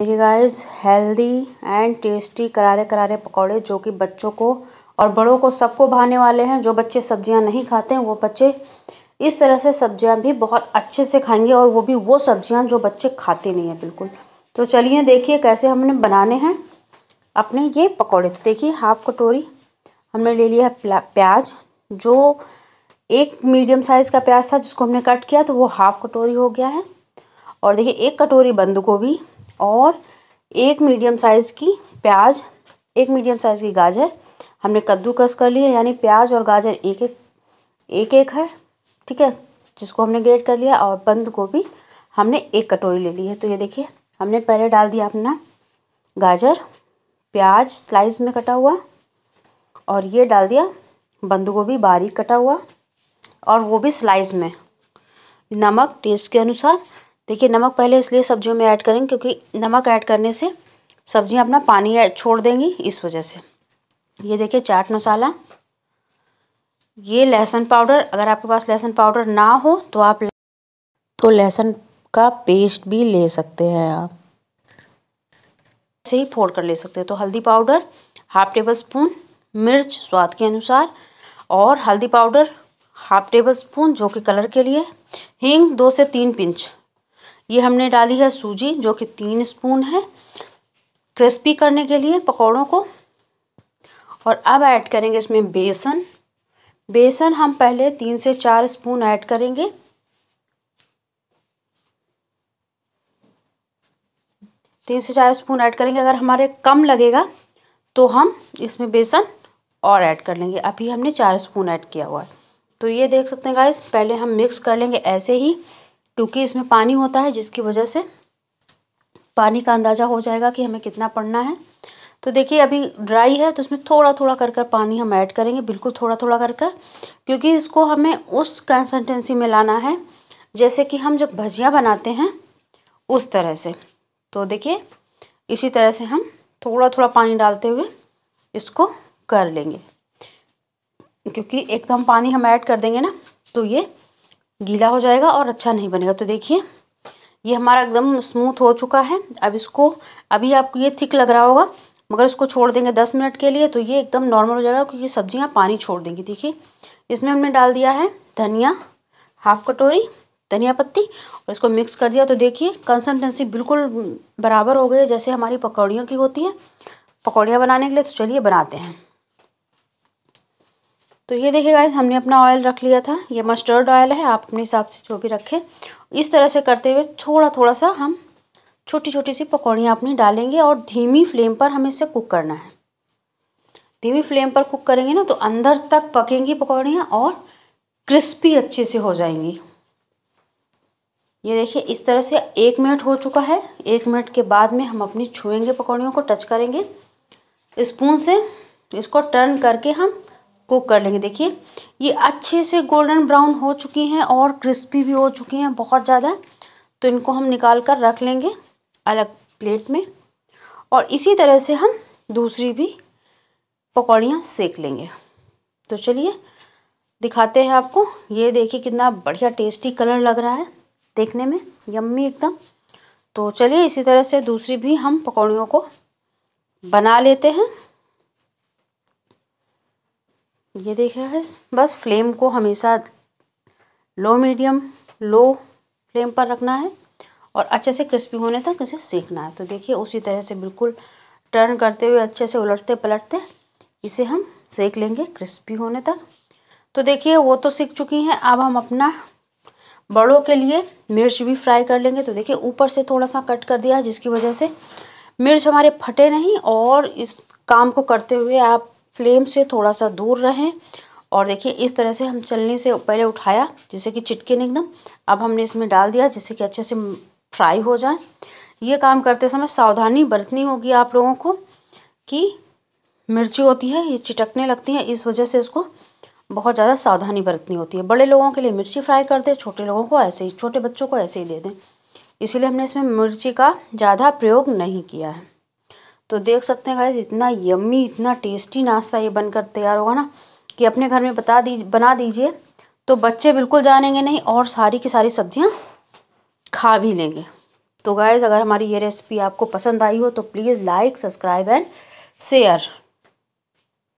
देखिए guys healthy and tasty करारे करारे पकौड़े जो कि बच्चों को और बड़ों को सबको भाने वाले हैं जो बच्चे सब्जियां नहीं खाते हैं वो बच्चे इस तरह से सब्जियां भी बहुत अच्छे से खाएंगे और वो भी वो सब्जियां जो बच्चे खाते नहीं हैं बिल्कुल तो चलिए देखिए कैसे हमने बनाने हैं अपने ये पकौड़े तो देखिए हाफ कटोरी हमने ले लिया है प्याज जो एक मीडियम साइज़ का प्याज था जिसको हमने कट किया तो वो हाफ कटोरी हो गया है और देखिए एक कटोरी बंद गोभी और एक मीडियम साइज़ की प्याज एक मीडियम साइज़ की गाजर हमने कद्दूकस कर लिया यानी प्याज और गाजर एक एक एक एक है ठीक है जिसको हमने ग्रेट कर लिया और बंद गोभी हमने एक कटोरी ले ली है तो ये देखिए हमने पहले डाल दिया अपना गाजर प्याज स्लाइस में कटा हुआ और ये डाल दिया बंद गोभी बारीक कटा हुआ और वो भी स्लाइस में नमक टेस्ट के अनुसार देखिए नमक पहले इसलिए सब्जियों में ऐड करेंगे क्योंकि नमक ऐड करने से सब्जियां अपना पानी छोड़ देंगी इस वजह से ये देखिए चाट मसाला ये लहसुन पाउडर अगर आपके पास लहसुन पाउडर ना हो तो आप तो लहसुन का पेस्ट भी ले सकते हैं आप ऐसे ही फोड़ कर ले सकते हैं तो हल्दी पाउडर हाफ टेबल स्पून मिर्च स्वाद के अनुसार और हल्दी पाउडर हाफ टेबल स्पून जो कि कलर के लिए हींग दो से तीन पिंच ये हमने डाली है सूजी जो कि तीन स्पून है क्रिस्पी करने के लिए पकौड़ों को और अब ऐड करेंगे इसमें बेसन बेसन हम पहले तीन से चार स्पून ऐड करेंगे तीन से चार स्पून ऐड करेंगे अगर हमारे कम लगेगा तो हम इसमें बेसन और ऐड कर लेंगे अभी हमने चार स्पून ऐड किया हुआ है तो ये देख सकते हैं गाइस पहले हम मिक्स कर लेंगे ऐसे ही क्योंकि इसमें पानी होता है जिसकी वजह से पानी का अंदाज़ा हो जाएगा कि हमें कितना पड़ना है तो देखिए अभी ड्राई है तो उसमें थोड़ा थोड़ा कर कर पानी हम ऐड करेंगे बिल्कुल थोड़ा थोड़ा कर कर क्योंकि इसको हमें उस कंसिस्टेंसी में लाना है जैसे कि हम जब भजिया बनाते हैं उस तरह से तो देखिए इसी तरह से हम थोड़ा थोड़ा पानी डालते हुए इसको कर लेंगे क्योंकि एकदम तो पानी हम ऐड कर देंगे ना तो ये गीला हो जाएगा और अच्छा नहीं बनेगा तो देखिए ये हमारा एकदम स्मूथ हो चुका है अब इसको अभी आपको ये थिक लग रहा होगा मगर इसको छोड़ देंगे दस मिनट के लिए तो ये एकदम नॉर्मल हो जाएगा क्योंकि सब्जियाँ पानी छोड़ देंगी देखिए इसमें हमने डाल दिया है धनिया हाफ कटोरी धनिया पत्ती और इसको मिक्स कर दिया तो देखिए कंसिस्टेंसी बिल्कुल बराबर हो गई है जैसे हमारी पकौड़ियों की होती है पकौड़ियाँ बनाने के लिए तो चलिए बनाते हैं तो ये देखिए गाइस हमने अपना ऑयल रख लिया था ये मस्टर्ड ऑयल है आप अपने हिसाब से जो भी रखें इस तरह से करते हुए थोड़ा थोड़ा सा हम छोटी छोटी सी पकौड़ियाँ अपनी डालेंगे और धीमी फ्लेम पर हमें इसे कुक करना है धीमी फ्लेम पर कुक करेंगे ना तो अंदर तक पकेंगी पकौड़ियाँ और क्रिस्पी अच्छे से हो जाएंगी ये देखिए इस तरह से एक मिनट हो चुका है एक मिनट के बाद में हम अपनी छुएंगे पकौड़ियों को टच करेंगे स्पून से इसको टर्न करके हम कुक कर लेंगे देखिए ये अच्छे से गोल्डन ब्राउन हो चुकी हैं और क्रिस्पी भी हो चुकी हैं बहुत ज़्यादा तो इनको हम निकाल कर रख लेंगे अलग प्लेट में और इसी तरह से हम दूसरी भी पकौड़ियाँ सेक लेंगे तो चलिए दिखाते हैं आपको ये देखिए कितना बढ़िया टेस्टी कलर लग रहा है देखने में यम्मी एकदम तो चलिए इसी तरह से दूसरी भी हम पकौड़ियों को बना लेते हैं ये देखिए गैस बस फ्लेम को हमेशा लो मीडियम लो फ्लेम पर रखना है और अच्छे से क्रिस्पी होने तक इसे सेकना है तो देखिए उसी तरह से बिल्कुल टर्न करते हुए अच्छे से उलटते पलटते इसे हम सेक लेंगे क्रिस्पी होने तक तो देखिए वो तो सीख चुकी हैं अब हम अपना बड़ों के लिए मिर्च भी फ्राई कर लेंगे तो देखिए ऊपर से थोड़ा सा कट कर दिया जिसकी वजह से मिर्च हमारे फटे नहीं और इस काम को करते हुए आप फ्लेम से थोड़ा सा दूर रहें और देखिए इस तरह से हम चलने से पहले उठाया जैसे कि चिटके नहीं एकदम अब हमने इसमें डाल दिया जिससे कि अच्छे से फ्राई हो जाए ये काम करते समय सावधानी बरतनी होगी आप लोगों को कि मिर्ची होती है ये चिटकने लगती है इस वजह से इसको बहुत ज़्यादा सावधानी बरतनी होती है बड़े लोगों के लिए मिर्ची फ्राई कर दें छोटे लोगों को ऐसे ही छोटे बच्चों को ऐसे ही दे दें इसीलिए हमने इसमें मिर्ची का ज़्यादा प्रयोग नहीं किया है तो देख सकते हैं गाइज इतना यम्मी इतना टेस्टी नाश्ता ये बनकर तैयार होगा ना कि अपने घर में बता दीजिए बना दीजिए तो बच्चे बिल्कुल जानेंगे नहीं और सारी की सारी सब्जियाँ खा भी लेंगे तो गाइज़ अगर हमारी ये रेसिपी आपको पसंद आई हो तो please like subscribe and share